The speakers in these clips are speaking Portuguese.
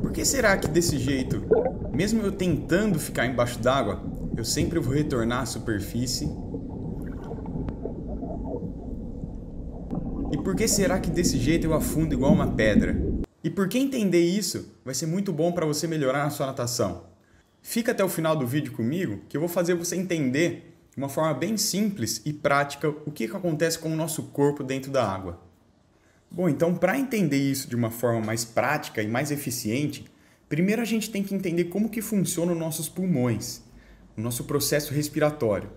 Por que será que desse jeito, mesmo eu tentando ficar embaixo d'água, eu sempre vou retornar à superfície? E por que será que desse jeito eu afundo igual uma pedra? E por que entender isso vai ser muito bom para você melhorar a sua natação? Fica até o final do vídeo comigo que eu vou fazer você entender de uma forma bem simples e prática o que, que acontece com o nosso corpo dentro da água. Bom, então para entender isso de uma forma mais prática e mais eficiente, primeiro a gente tem que entender como que funcionam nossos pulmões, o nosso processo respiratório.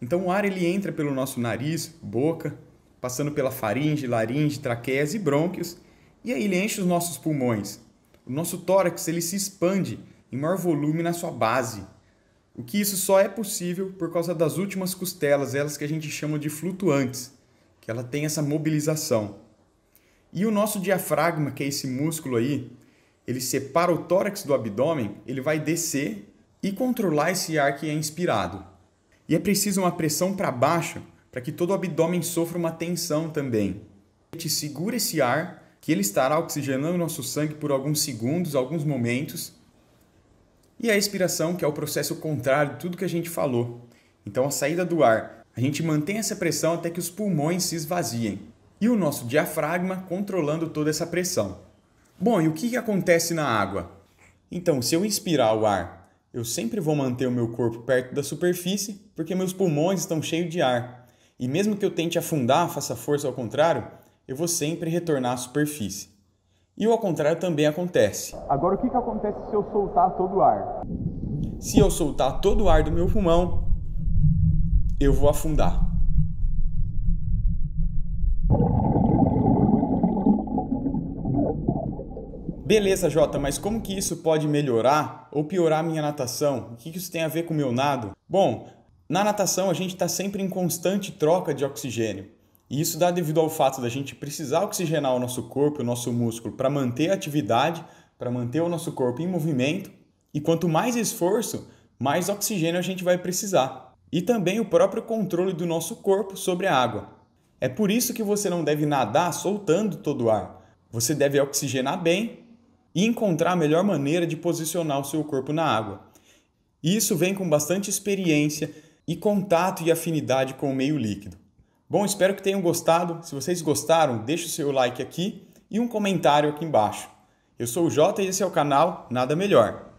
Então o ar ele entra pelo nosso nariz, boca, passando pela faringe, laringe, traqueias e brônquios, e aí ele enche os nossos pulmões. O nosso tórax ele se expande em maior volume na sua base. O que isso só é possível por causa das últimas costelas, elas que a gente chama de flutuantes, que ela tem essa mobilização. E o nosso diafragma, que é esse músculo aí, ele separa o tórax do abdômen, ele vai descer e controlar esse ar que é inspirado. E é preciso uma pressão para baixo para que todo o abdômen sofra uma tensão também. A gente segura esse ar, que ele estará oxigenando nosso sangue por alguns segundos, alguns momentos. E a expiração, que é o processo contrário de tudo que a gente falou. Então, a saída do ar. A gente mantém essa pressão até que os pulmões se esvaziem e o nosso diafragma controlando toda essa pressão. Bom, e o que acontece na água? Então, se eu inspirar o ar, eu sempre vou manter o meu corpo perto da superfície porque meus pulmões estão cheios de ar. E mesmo que eu tente afundar, faça força ao contrário, eu vou sempre retornar à superfície. E o ao contrário também acontece. Agora, o que, que acontece se eu soltar todo o ar? Se eu soltar todo o ar do meu pulmão, eu vou afundar. Beleza, Jota, mas como que isso pode melhorar ou piorar minha natação? O que isso tem a ver com o meu nado? Bom, na natação a gente está sempre em constante troca de oxigênio. E isso dá devido ao fato da gente precisar oxigenar o nosso corpo, o nosso músculo, para manter a atividade, para manter o nosso corpo em movimento. E quanto mais esforço, mais oxigênio a gente vai precisar. E também o próprio controle do nosso corpo sobre a água. É por isso que você não deve nadar soltando todo o ar. Você deve oxigenar bem e encontrar a melhor maneira de posicionar o seu corpo na água. Isso vem com bastante experiência e contato e afinidade com o meio líquido. Bom, espero que tenham gostado. Se vocês gostaram, deixe o seu like aqui e um comentário aqui embaixo. Eu sou o Jota e esse é o canal Nada Melhor.